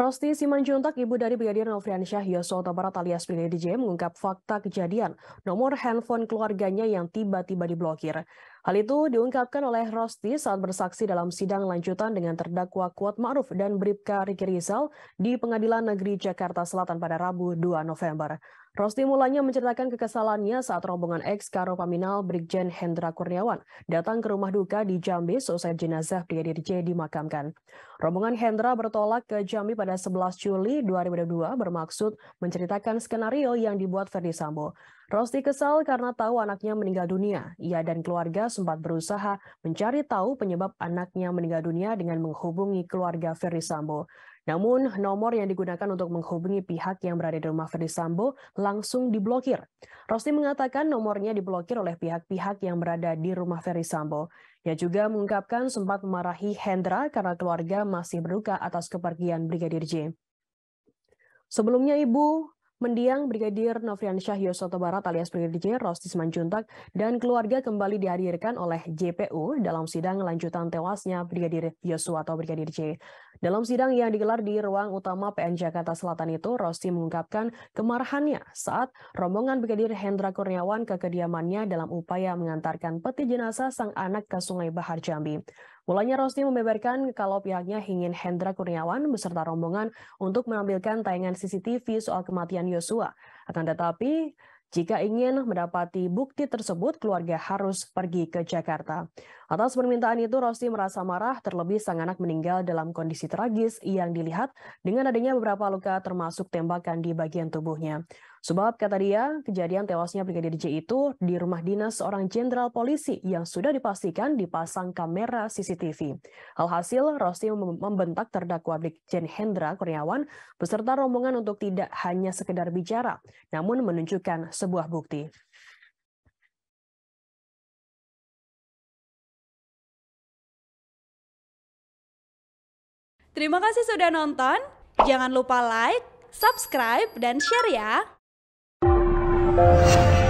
Rosti Simanjuntak, ibu dari Brigadir Nofriansyah Yosoto Barat alias DJ mengungkap fakta kejadian nomor handphone keluarganya yang tiba-tiba diblokir. Hal itu diungkapkan oleh Rosti saat bersaksi dalam sidang lanjutan dengan terdakwa Kuat Ma'ruf dan Bribka Riki Rizal di Pengadilan Negeri Jakarta Selatan pada Rabu 2 November. Rosti mulanya menceritakan kekesalannya saat rombongan ex Paminal Brigjen Hendra Kurniawan datang ke rumah duka di Jambi seusai jenazah Brigadir J dimakamkan. Rombongan Hendra bertolak ke Jambi pada 11 Juli 2002 bermaksud menceritakan skenario yang dibuat Ferdi Sambo. Rosti kesal karena tahu anaknya meninggal dunia. Ia dan keluarga sempat berusaha mencari tahu penyebab anaknya meninggal dunia dengan menghubungi keluarga Ferry Sambo. Namun, nomor yang digunakan untuk menghubungi pihak yang berada di rumah Ferry Sambo langsung diblokir. Rosti mengatakan nomornya diblokir oleh pihak-pihak yang berada di rumah Ferry Sambo. Ia juga mengungkapkan sempat memarahi Hendra karena keluarga masih berduka atas kepergian Brigadir J. Sebelumnya, Ibu mendiang Brigadir Novrian Syah Yosoto Barat alias Brigadir J. Rosti Simanjuntak dan keluarga kembali dihadirkan oleh JPU dalam sidang lanjutan tewasnya Brigadir Yosua atau Brigadir J. Dalam sidang yang digelar di ruang utama PN Jakarta Selatan itu, Rosti mengungkapkan kemarahannya saat rombongan Brigadir Hendra Kurniawan ke kediamannya dalam upaya mengantarkan peti jenazah sang anak ke Sungai Bahar Jambi. Mulanya Rosti membeberkan kalau pihaknya ingin Hendra Kurniawan beserta rombongan untuk menampilkan tayangan CCTV soal kematian Yosua. Akan tetapi, jika ingin mendapati bukti tersebut, keluarga harus pergi ke Jakarta. Atas permintaan itu, Rosti merasa marah, terlebih sang anak meninggal dalam kondisi tragis yang dilihat dengan adanya beberapa luka termasuk tembakan di bagian tubuhnya. Sebab, kata dia, kejadian tewasnya Brigadir J itu di rumah dinas seorang jenderal polisi yang sudah dipastikan dipasang kamera CCTV. Alhasil, Rosti membentak terdakwa Brigjen Hendra Kurniawan beserta rombongan untuk tidak hanya sekedar bicara, namun menunjukkan sebuah bukti. Terima kasih sudah nonton. Jangan lupa like, subscribe, dan share ya. Música